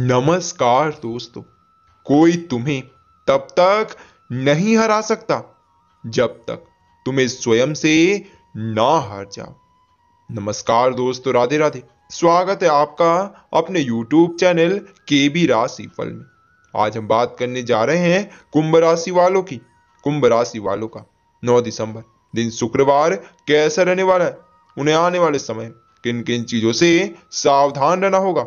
नमस्कार दोस्तों कोई तुम्हें तब तक नहीं हरा सकता जब तक तुम्हें स्वयं से ना हार जाओ नमस्कार दोस्तों राधे राधे स्वागत है आपका अपने YouTube चैनल के बी राशि फल में आज हम बात करने जा रहे हैं कुंभ राशि वालों की कुंभ राशि वालों का 9 दिसंबर दिन शुक्रवार कैसा रहने वाला है उन्हें आने वाले समय किन किन चीजों से सावधान रहना होगा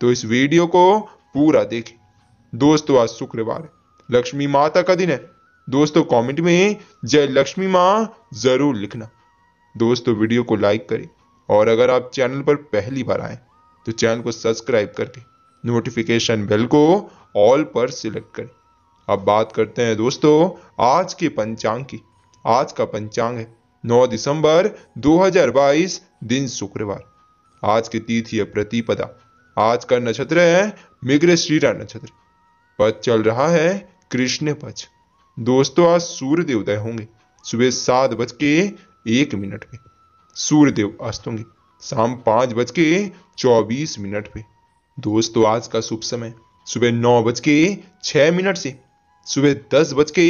तो इस वीडियो को पूरा देखें दोस्तों आज शुक्रवार लक्ष्मी माता का दिन है दोस्तों कमेंट में जय लक्ष्मी माँ जरूर लिखना दोस्तों वीडियो को लाइक करें और अगर आप चैनल पर पहली बार आए तो चैनल को सब्सक्राइब करके नोटिफिकेशन बेल को ऑल पर सिलेक्ट करें अब बात करते हैं दोस्तों आज के पंचांग की आज का पंचांग है 9 दिसंबर 2022 दिन शुक्रवार आज की तिथि है प्रतिपदा आज का नक्षत्र है श्रीरा नक्षत्र पद चल रहा है कृष्ण पक्ष दोस्तों आज सूर्य देवदय होंगे सुबह सात बज के एक मिनट पे सूर्यदेव अस्त होंगे शाम पांच बज के चौबीस मिनट पे दोस्तों आज का शुभ समय सुबह नौ बज के छह मिनट से सुबह दस बज के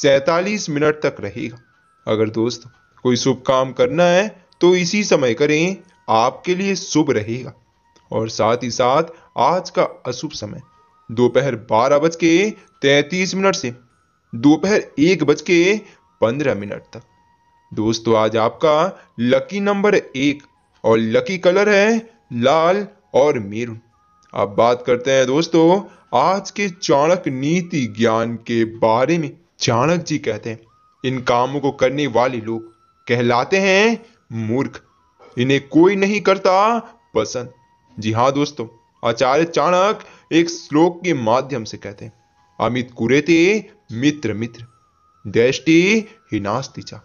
सैतालीस मिनट तक रहेगा अगर दोस्तों कोई शुभ काम करना है तो इसी समय करें आपके लिए शुभ रहेगा और साथ ही साथ आज का अशुभ समय दोपहर बारह बज के तैतीस मिनट से दोपहर एक बज के पंद्रह मिनट तक दोस्तों आज आपका लकी नंबर एक और लकी कलर है लाल और मेरून अब बात करते हैं दोस्तों आज के चाणक नीति ज्ञान के बारे में चाणक जी कहते हैं इन कामों को करने वाले लोग कहलाते हैं मूर्ख इन्हें कोई नहीं करता पसंद जी हाँ दोस्तों आचार्य चाणक एक श्लोक के माध्यम से कहते हैं अमित कुरेते मित्र मित्र दृष्टि ही नास्ती चा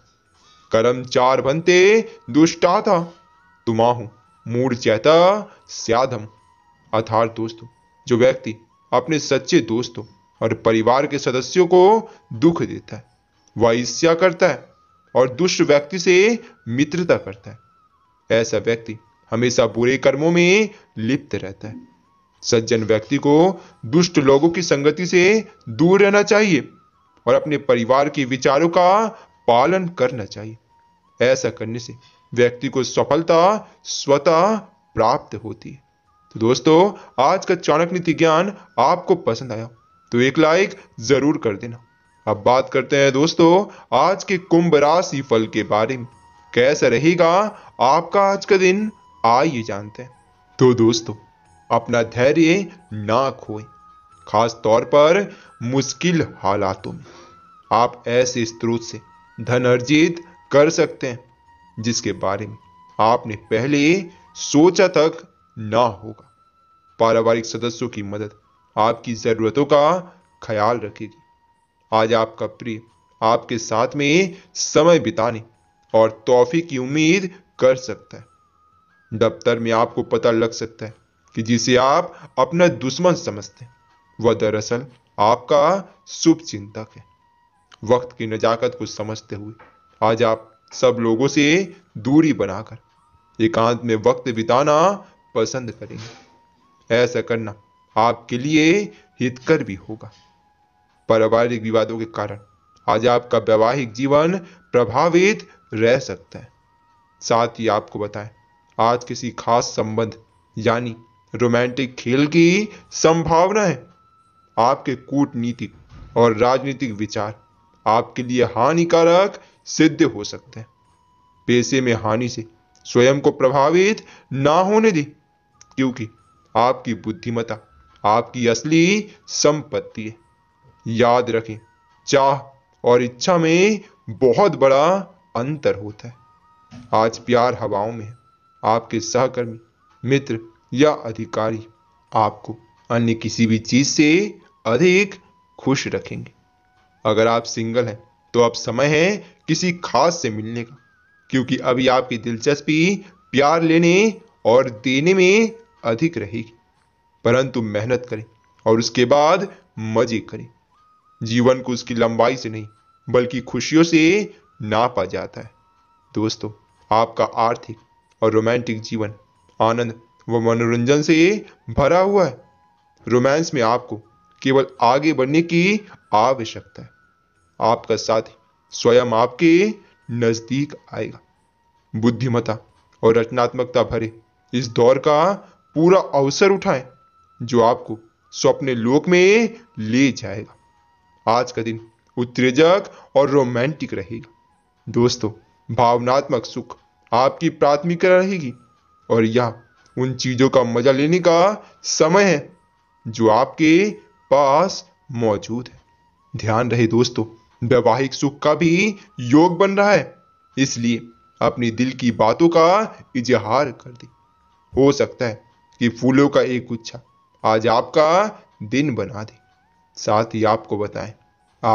चार बनते दुष्टा था तुमाहु मूड चैता स्याधम अर्थात दोस्तों जो व्यक्ति अपने सच्चे दोस्तों और परिवार के सदस्यों को दुख देता है वह ईर्ष्या करता है और दुष्ट व्यक्ति से मित्रता करता है ऐसा व्यक्ति हमेशा बुरे कर्मों में लिप्त रहता है सज्जन व्यक्ति को दुष्ट लोगों की संगति से दूर रहना चाहिए और अपने परिवार के विचारों का पालन करना चाहिए ऐसा करने से व्यक्ति को सफलता स्वतः प्राप्त होती है तो दोस्तों आज का चाणक नीति ज्ञान आपको पसंद आया तो एक लाइक जरूर कर देना अब बात करते हैं दोस्तों आज के कुंभ राशि फल के बारे में कैसा रहेगा आपका आज का दिन आइए जानते हैं तो दोस्तों अपना धैर्य ना खोए खास तौर पर मुश्किल हालातों में आप ऐसे स्रोत से धन अर्जित कर सकते हैं जिसके बारे में आपने पहले सोचा तक ना होगा पारिवारिक सदस्यों की मदद आपकी जरूरतों का ख्याल रखेगी आज आपका प्रिय आपके साथ में समय बिताने और तोहफे की उम्मीद कर सकता है दफ्तर में आपको पता लग सकता है कि जिसे आप अपना दुश्मन समझते हैं वह दरअसल आपका शुभ चिंतक है वक्त की नजाकत को समझते हुए आज आप सब लोगों से दूरी बनाकर एकांत में वक्त बिताना पसंद करेंगे ऐसा करना आपके लिए हितकर भी होगा पारिवारिक विवादों के कारण आज आपका वैवाहिक जीवन प्रभावित रह सकता है साथ ही आपको बताएं आज किसी खास संबंध यानी रोमांटिक खेल की संभावना है आपके कूटनीतिक और राजनीतिक विचार आपके लिए हानिकारक सिद्ध हो सकते हैं पैसे में हानि से स्वयं को प्रभावित ना होने दें क्योंकि आपकी बुद्धिमता आपकी असली संपत्ति है याद रखें चाह और इच्छा में बहुत बड़ा अंतर होता है आज प्यार हवाओं में है आपके सहकर्मी मित्र या अधिकारी आपको अन्य किसी भी चीज से अधिक खुश रखेंगे अगर आप सिंगल हैं तो अब समय है किसी खास से मिलने का क्योंकि अभी आपकी दिलचस्पी प्यार लेने और देने में अधिक रहेगी परंतु मेहनत करें और उसके बाद मजे करें जीवन को उसकी लंबाई से नहीं बल्कि खुशियों से नापा जाता है दोस्तों आपका आर्थिक और रोमांटिक जीवन आनंद व मनोरंजन से भरा हुआ है रोमांस में आपको केवल आगे बढ़ने की आवश्यकता है आपका साथी स्वयं आपके नजदीक आएगा बुद्धिमता और रचनात्मकता भरे इस दौर का पूरा अवसर उठाएं जो आपको स्वप्न लोक में ले जाएगा आज का दिन उत्तेजक और रोमांटिक रहेगा दोस्तों भावनात्मक सुख आपकी प्राथमिकता रहेगी और यह उन चीज़ों का मजा लेने का समय है जो आपके पास मौजूद है ध्यान रहे दोस्तों वैवाहिक सुख का भी योग बन रहा है इसलिए अपने दिल की बातों का इजहार कर दे हो सकता है कि फूलों का एक गुच्छा आज आपका दिन बना दे साथ ही आपको बताएं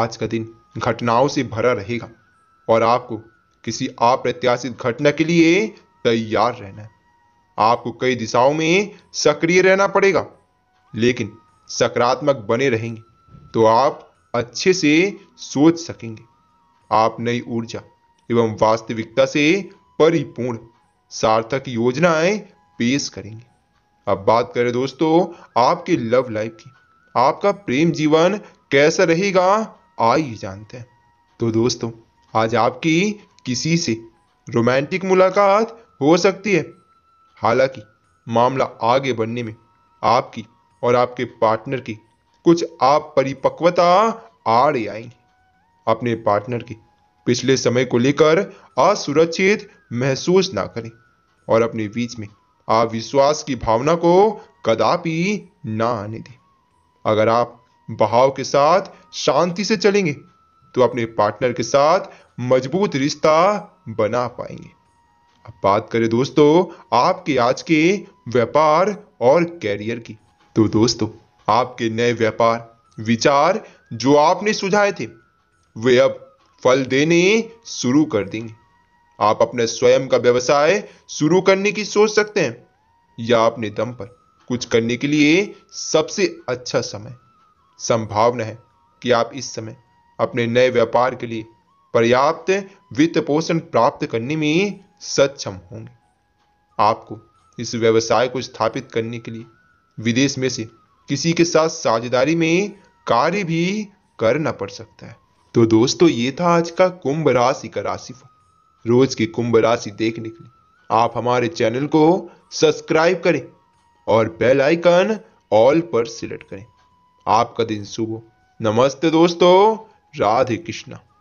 आज का दिन घटनाओं से भरा रहेगा और आपको किसी अप्रत्याशित घटना के लिए तैयार रहना आपको कई दिशाओं में सक्रिय रहना पड़ेगा लेकिन सकारात्मक बने रहेंगे तो आप अच्छे से सोच सकेंगे आप नई ऊर्जा एवं वास्तविकता से परिपूर्ण सार्थक योजनाएं पेश करेंगे अब बात करें दोस्तों आपके लव लाइफ की आपका प्रेम जीवन कैसा रहेगा आइए जानते हैं तो दोस्तों आज आपकी किसी से रोमांटिक मुलाकात हो सकती है हालांकि मामला आगे बढ़ने में आपकी और आपके पार्टनर की कुछ आप परिपक्वता आ रही आई अपने पार्टनर के पिछले समय को लेकर असुरक्षित महसूस ना करें और अपने बीच में अविश्वास की भावना को कदापि ना आने दें अगर आप बहाव के साथ शांति से चलेंगे तो अपने पार्टनर के साथ मजबूत रिश्ता बना पाएंगे अब बात करें दोस्तों आपके आज के व्यापार और कैरियर की तो दोस्तों आपके नए व्यापार विचार जो आपने सुझाए थे वे अब फल देने शुरू कर देंगे आप अपने स्वयं का व्यवसाय शुरू करने की सोच सकते हैं या अपने दम पर कुछ करने के लिए सबसे अच्छा समय संभावना है कि आप इस समय अपने नए व्यापार के लिए पर्याप्त वित्त पोषण प्राप्त करने में सक्षम होंगे आपको इस व्यवसाय को स्थापित करने के लिए विदेश में से किसी के साथ साझेदारी में कार्य भी करना पड़ सकता है तो दोस्तों ये था आज का कुंभ राशि का राशिफल रोज की कुंभ राशि देखने के लिए आप हमारे चैनल को सब्सक्राइब करें और बेल आइकन ऑल पर सिलेक्ट करें आपका दिन शुभ हो नमस्ते दोस्तों राधे कृष्णा